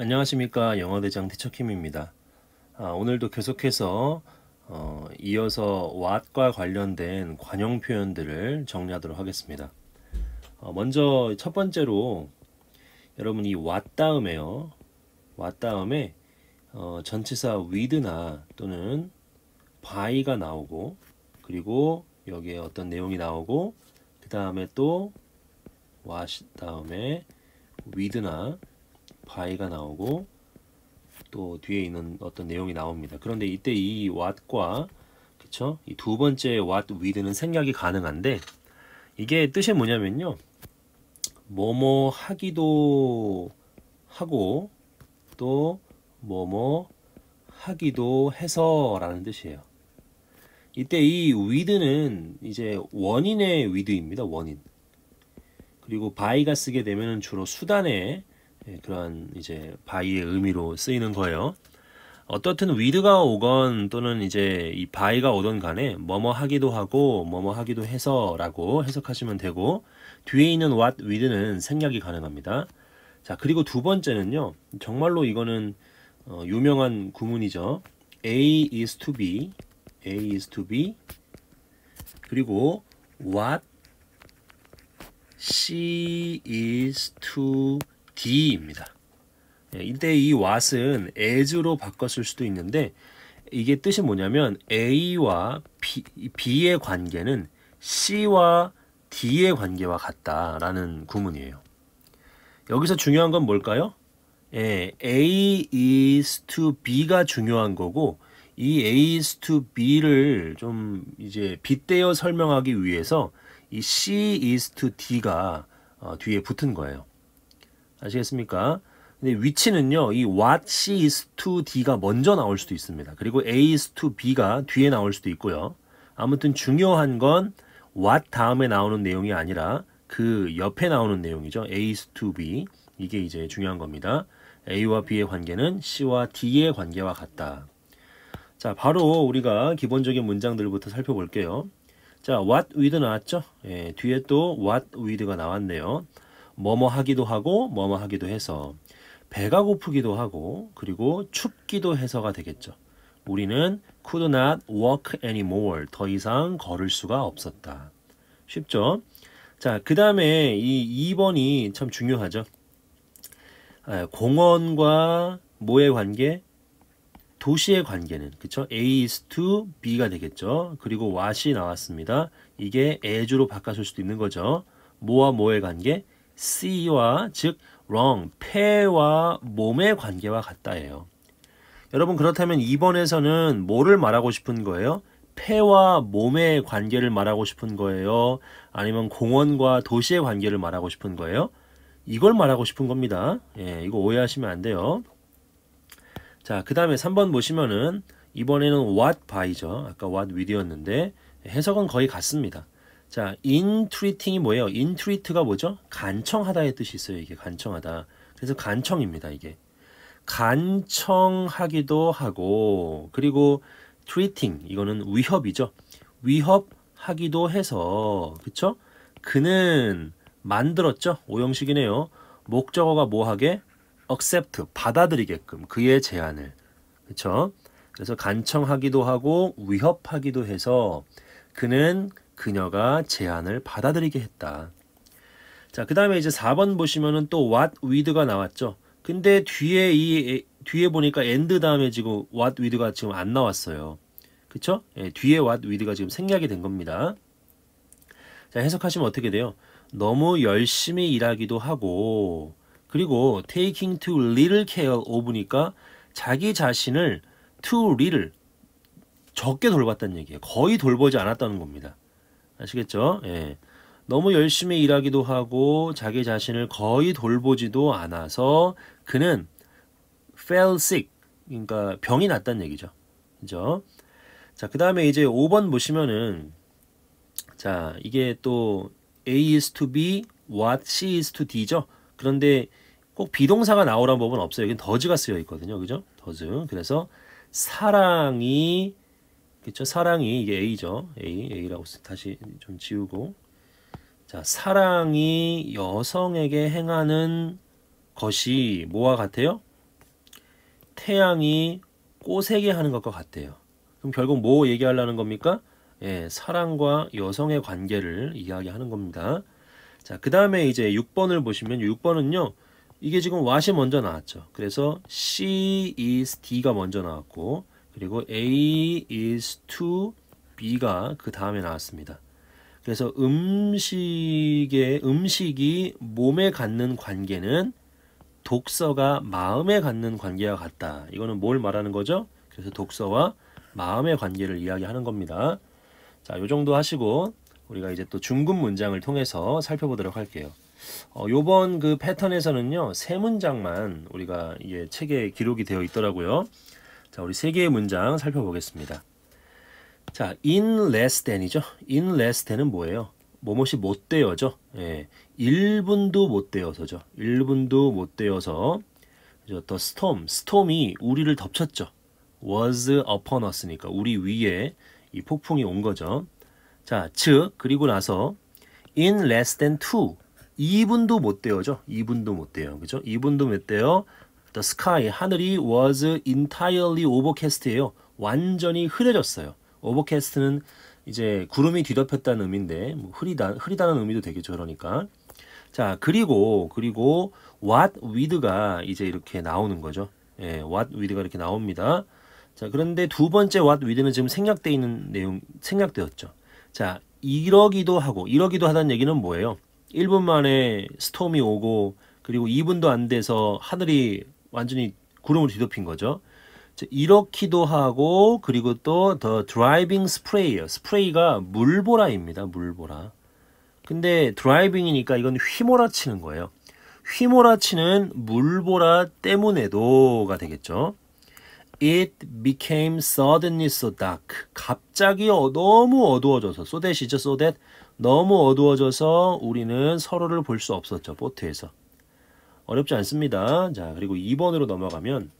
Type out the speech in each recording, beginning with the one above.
안녕하십니까 영어대장 티처킴입니다. 아, 오늘도 계속해서 어, 이어서 what과 관련된 관용 표현들을 정리하도록 하겠습니다. 어, 먼저 첫 번째로 여러분 이 what 다음에요. what 다음에 어, 전치사 with나 또는 by가 나오고 그리고 여기에 어떤 내용이 나오고 그 다음에 또 what 다음에 with나 바이가 나오고 또 뒤에 있는 어떤 내용이 나옵니다. 그런데 이때 이 왓과 그쵸? 이 두 번째 왓 위드는 생략이 가능한데 이게 뜻이 뭐냐면요. 뭐뭐 하기도 하고 또 뭐뭐 하기도 해서라는 뜻이에요. 이때 이 위드는 이제 원인의 위드입니다. 원인. 그리고 바이가 쓰게 되면 주로 수단의 예, 그러한 이제 바이의 의미로 쓰이는 거예요. 어떻든 위드가 오건 또는 이제 이 바이가 오던 간에 뭐뭐 하기도 하고 뭐뭐 하기도 해서라고 해석하시면 되고 뒤에 있는 what with는 생략이 가능합니다. 자 그리고 두 번째는요. 정말로 이거는 어, 유명한 구문이죠. A is to be, A is to be 그리고 what she is to D입니다. 예, 이때 이 what은 as로 바꿨을 수도 있는데 이게 뜻이 뭐냐면 A와 B, B의 관계는 C와 D의 관계와 같다라는 구문이에요. 여기서 중요한 건 뭘까요? 예, A is to B가 중요한 거고 이 A is to B를 좀 이제 빗대어 설명하기 위해서 이 C is to D가 어, 뒤에 붙은 거예요. 아시겠습니까? 근데 위치는요, 이 what C is to D가 먼저 나올 수도 있습니다. 그리고 A is to B가 뒤에 나올 수도 있고요. 아무튼 중요한 건 what 다음에 나오는 내용이 아니라 그 옆에 나오는 내용이죠. A is to B. 이게 이제 중요한 겁니다. A와 B의 관계는 C와 D의 관계와 같다. 자, 바로 우리가 기본적인 문장들부터 살펴볼게요. 자, what with 나왔죠? 예, 뒤에 또 what with가 나왔네요. 뭐뭐 하기도 하고 뭐뭐 하기도 해서 배가 고프기도 하고 그리고 춥기도 해서가 되겠죠. 우리는 could not walk anymore. 더 이상 걸을 수가 없었다. 쉽죠? 자, 그 다음에 이 2번이 참 중요하죠. 아, 공원과 뭐의 관계? 도시의 관계는 그쵸? A is to B가 되겠죠. 그리고 what이 나왔습니다. 이게 as로 바꿔줄 수도 있는 거죠. 뭐와 뭐의 관계? C와 즉 wrong, 폐와 몸의 관계와 같다예요. 여러분 그렇다면 2번에서는 뭐를 말하고 싶은 거예요? 폐와 몸의 관계를 말하고 싶은 거예요? 아니면 공원과 도시의 관계를 말하고 싶은 거예요? 이걸 말하고 싶은 겁니다. 예, 이거 오해하시면 안 돼요. 자, 그 다음에 3번 보시면은 이번에는 what by죠. 아까 what with였는데 해석은 거의 같습니다. 자, entreating이 뭐예요? entreat가 뭐죠? 간청하다의 뜻이 있어요. 이게 간청하다. 그래서 간청입니다. 이게 간청하기도 하고 그리고 treating 이거는 위협이죠. 위협하기도 해서 그쵸? 그는 만들었죠. 오형식이네요. 목적어가 뭐하게? accept 받아들이게끔 그의 제안을 그쵸? 그래서 간청하기도 하고 위협하기도 해서 그는 그녀가 제안을 받아들이게 했다. 자, 그 다음에 이제 4번 보시면은 또 what with가 나왔죠. 근데 뒤에 이 뒤에 보니까 end 다음에 지금 what with가 지금 안 나왔어요. 그쵸? 예, 뒤에 what with가 지금 생략이 된 겁니다. 자, 해석하시면 어떻게 돼요? 너무 열심히 일하기도 하고, 그리고 taking to little care of니까 자기 자신을 to little 적게 돌봤다는 얘기예요. 거의 돌보지 않았다는 겁니다. 아시겠죠? 예. 너무 열심히 일하기도 하고 자기 자신을 거의 돌보지도 않아서 그는 fell sick 그러니까 병이 났다는 얘기죠. 그죠? 자, 그다음에 이제 5번 보시면은 자, 이게 또 A is to B, what C is to D죠. 그런데 꼭 비동사가 나오란 법은 없어요. 여기 더즈가 쓰여 있거든요. 그죠? 더즈. 그래서 사랑이 그렇죠? 사랑이 이게 A죠. A A라고 다시 좀 지우고 자 사랑이 여성에게 행하는 것이 뭐와 같아요? 태양이 꽃에게 하는 것과 같아요. 그럼 결국 뭐 얘기하려는 겁니까? 예, 사랑과 여성의 관계를 이야기하는 겁니다. 자, 그 다음에 이제 6번을 보시면 6번은요. 이게 지금 what이 먼저 나왔죠. 그래서 she is d가 먼저 나왔고 그리고 A is to B가 그 다음에 나왔습니다. 그래서 음식의 음식이 몸에 갖는 관계는 독서가 마음에 갖는 관계와 같다. 이거는 뭘 말하는 거죠? 그래서 독서와 마음의 관계를 이야기하는 겁니다. 자, 요 정도 하시고 우리가 이제 또 중급 문장을 통해서 살펴보도록 할게요. 어, 요번 그 패턴에서는요. 세 문장만 우리가 이게 책에 기록이 되어 있더라고요. 자, 우리 세 개의 문장 살펴보겠습니다. 자, in less than이죠. in less than은 뭐예요? 뭐뭇이 못 되어죠. 예. 1분도 못 되어서죠. 1분도 못 되어서 그죠? the storm, storm이 우리를 덮쳤죠. was upon us니까 우리 위에 이 폭풍이 온 거죠. 자, 즉 그리고 나서 in less than 2 2분도 못 되어죠. 2분도 못 돼요. 그죠? 2분도 못 돼요. The sky, 하늘이 was entirely overcast예요. 완전히 흐려졌어요. overcast는 이제 구름이 뒤덮였다는 의미인데 뭐 흐리다, 흐리다는 의미도 되겠죠. 그러니까. 자, 그리고 그리고 what with가 이제 이렇게 나오는 거죠. 예, what with가 이렇게 나옵니다. 자, 그런데 두 번째 what with는 지금 생략되어 있는 내용 생략되었죠. 자, 이러기도 하고 이러기도 하다는 얘기는 뭐예요? 1분 만에 스톰이 오고 그리고 2분도 안 돼서 하늘이 완전히 구름을 뒤덮인 거죠. 이렇기도 하고 그리고 또 더 드라이빙 스프레이요. 스프레이가 물보라입니다. 물보라. 근데 드라이빙이니까 이건 휘몰아치는 거예요. 휘몰아치는 물보라 때문에도가 되겠죠. It became suddenly so dark. 갑자기 어, 너무 어두워져서 so that이죠. so that 너무 어두워져서 우리는 서로를 볼 수 없었죠. 보트에서. 어렵지 않습니다. 자, 그리고 2번으로 넘어가면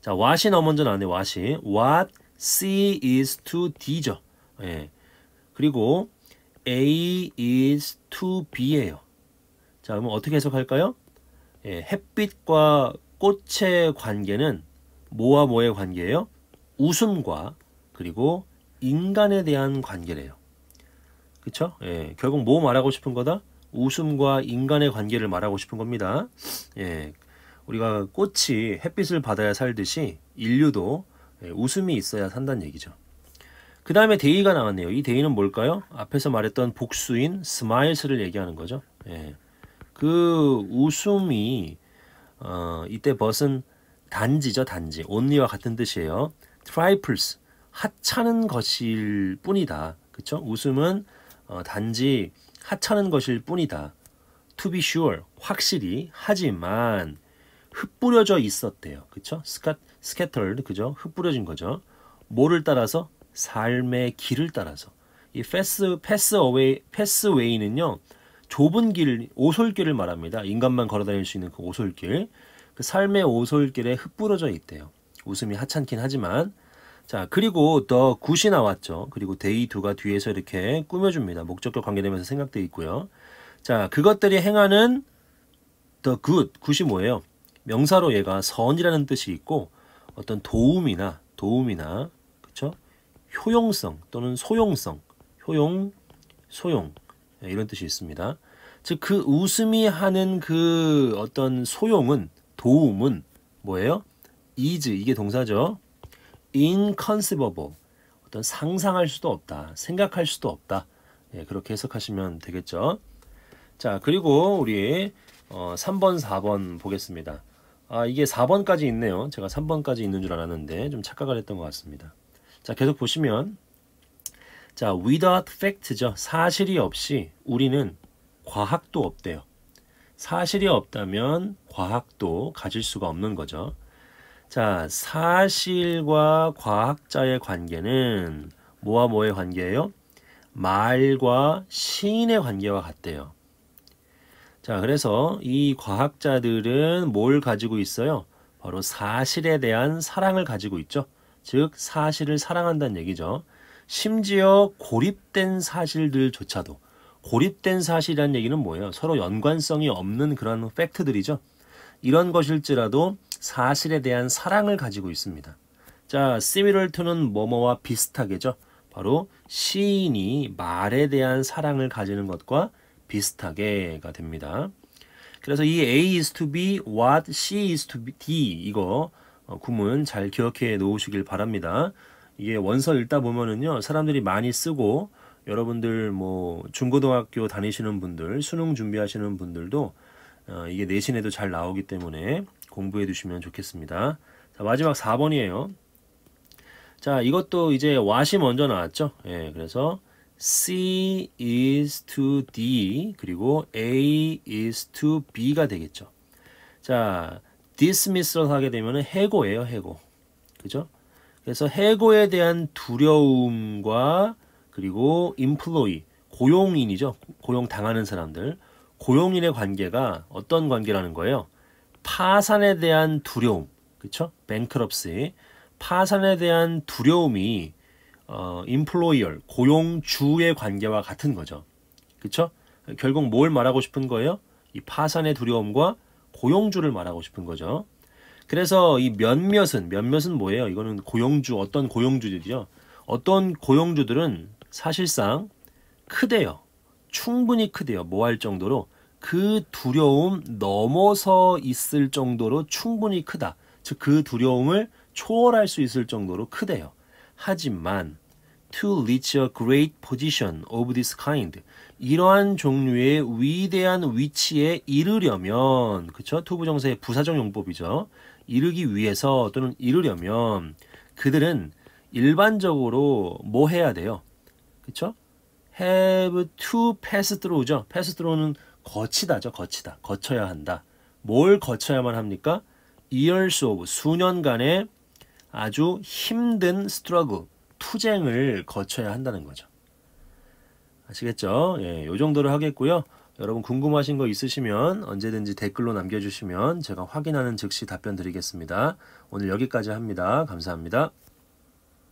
자, what이 넘어져 나왔네. what이 what C is to D죠. 예. 그리고 A is to B예요. 자, 그럼 어떻게 해석할까요? 예, 햇빛과 꽃의 관계는 뭐와 뭐의 관계예요? 웃음과 그리고 인간에 대한 관계래요. 그쵸? 예, 결국 뭐 말하고 싶은 거다? 웃음과 인간의 관계를 말하고 싶은 겁니다. 예, 우리가 꽃이 햇빛을 받아야 살듯이 인류도 예, 웃음이 있어야 산다는 얘기죠. 그 다음에 데이가 나왔네요. 이 데이는 뭘까요? 앞에서 말했던 복수인 스마일스를 얘기하는 거죠. 예. 그 웃음이 어, 이때 벗은 단지죠. 단지. 온리와 같은 뜻이에요. 트라이플스. 하찮은 것일 뿐이다. 그쵸? 웃음은 어, 단지 하찮은 것일 뿐이다. To be sure, 확실히 하지만 흩뿌려져 있었대요. 그쵸? 스카, scattered, 그죠? 흩뿌려진 거죠. 뭐를 따라서? 삶의 길을 따라서. 이 패스, 패스 어웨이, 패스웨이는요. 좁은 길, 오솔길을 말합니다. 인간만 걸어다닐 수 있는 그 오솔길. 그 삶의 오솔길에 흩뿌려져 있대요. 웃음이 하찮긴 하지만 자 그리고 더 굿이 나왔죠. 그리고 데이 2가 뒤에서 이렇게 꾸며줍니다. 목적격 관계되면서 생각되어 있고요. 자 그것들이 행하는 더 굿, 굿이 뭐예요? 명사로 얘가 선이라는 뜻이 있고 어떤 도움이나 도움이나 그쵸? 효용성 또는 소용성, 효용, 소용 네, 이런 뜻이 있습니다. 즉 그 웃음이 하는 그 어떤 소용은 도움은 뭐예요? is 이게 동사죠. inconceivable 어떤 상상할 수도 없다, 생각할 수도 없다. 예, 그렇게 해석하시면 되겠죠. 자, 그리고 우리 어, 3번, 4번 보겠습니다. 아, 이게 4번까지 있네요. 제가 3번까지 있는 줄 알았는데 좀 착각을 했던 것 같습니다. 자, 계속 보시면 자, without fact죠. 사실이 없이 우리는 과학도 없대요. 사실이 없다면 과학도 가질 수가 없는 거죠. 자, 사실과 과학자의 관계는 뭐와 뭐의 관계예요? 말과 시인의 관계와 같대요. 자, 그래서 이 과학자들은 뭘 가지고 있어요? 바로 사실에 대한 사랑을 가지고 있죠. 즉, 사실을 사랑한다는 얘기죠. 심지어 고립된 사실들조차도 고립된 사실이라는 얘기는 뭐예요? 서로 연관성이 없는 그런 팩트들이죠. 이런 것일지라도 사실에 대한 사랑을 가지고 있습니다. 자, similar to는 뭐뭐와 비슷하게죠. 바로 시인이 말에 대한 사랑을 가지는 것과 비슷하게가 됩니다. 그래서 이 A is to be what, C is to be D 이거 어, 구문 잘 기억해 놓으시길 바랍니다. 이게 원서 읽다 보면은요 사람들이 많이 쓰고 여러분들 뭐 중고등학교 다니시는 분들 수능 준비하시는 분들도 어, 이게 내신에도 잘 나오기 때문에 공부해 두시면 좋겠습니다. 자, 마지막 4번이에요. 자, 이것도 이제 what이 먼저 나왔죠? 예, 그래서 C is to D 그리고 A is to B가 되겠죠. 자, d i s m i s s a 하게 되면 해고예요, 해고. 그죠? 그래서 해고에 대한 두려움과 그리고 employee, 고용인이죠. 고용 당하는 사람들. 고용인의 관계가 어떤 관계라는 거예요? 파산에 대한 두려움, 그쵸죠뱅크럽의 파산에 대한 두려움이 어, 인플로이얼 고용주의 관계와 같은 거죠. 그쵸 결국 뭘 말하고 싶은 거예요? 이 파산의 두려움과 고용주를 말하고 싶은 거죠. 그래서 이 몇몇은 몇몇은 뭐예요? 이거는 고용주 어떤 고용주들이죠. 어떤 고용주들은 사실상 크대요. 충분히 크대요. 뭐 할 정도로 그 두려움 넘어서 있을 정도로 충분히 크다. 즉그 두려움을 초월할 수 있을 정도로 크대요. 하지만 to reach a great position of this kind 이러한 종류의 위대한 위치에 이르려면 그쵸 투부정사의 부사적 용법이죠 이르기 위해서 또는 이르려면 그들은 일반적으로 뭐 해야 돼요 그쵸 have to pass through죠. pass through는 거치다죠. 거치다. 거쳐야 한다. 뭘 거쳐야만 합니까? years of 수년간의 아주 힘든 스트러그, 투쟁을 거쳐야 한다는 거죠. 아시겠죠? 예, 요 정도로 하겠고요. 여러분 궁금하신 거 있으시면 언제든지 댓글로 남겨주시면 제가 확인하는 즉시 답변 드리겠습니다. 오늘 여기까지 합니다. 감사합니다.